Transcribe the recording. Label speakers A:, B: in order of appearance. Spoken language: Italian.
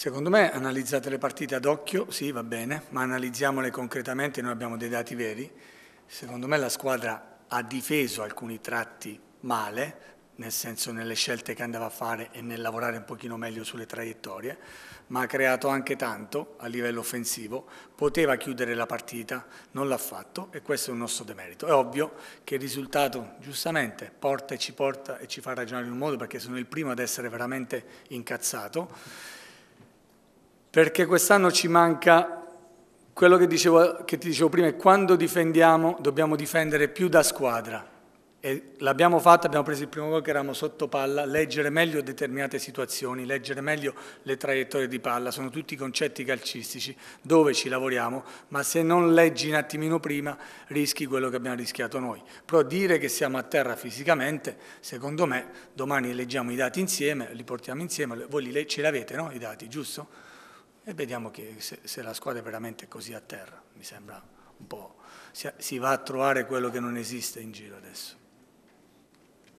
A: Secondo me analizzate le partite ad occhio, sì va bene, ma analizziamole concretamente, noi abbiamo dei dati veri. Secondo me la squadra ha difeso alcuni tratti male, nel senso nelle scelte che andava a fare e nel lavorare un pochino meglio sulle traiettorie, ma ha creato anche tanto a livello offensivo, poteva chiudere la partita, non l'ha fatto e questo è un nostro demerito. È ovvio che il risultato giustamente porta e ci porta e ci fa ragionare in un modo perché sono il primo ad essere veramente incazzato perché quest'anno ci manca quello che, dicevo, che ti dicevo prima, è quando difendiamo dobbiamo difendere più da squadra. E l'abbiamo fatto, abbiamo preso il primo gol che eravamo sotto palla, leggere meglio determinate situazioni, leggere meglio le traiettorie di palla, sono tutti concetti calcistici dove ci lavoriamo, ma se non leggi un attimino prima rischi quello che abbiamo rischiato noi. Però dire che siamo a terra fisicamente, secondo me, domani leggiamo i dati insieme, li portiamo insieme, voi li, ce l'avete no? i dati, giusto? e vediamo che, se, se, la squadra è veramente così a terra, mi sembra un po', si, si va a trovare quello che non esiste in giro adesso.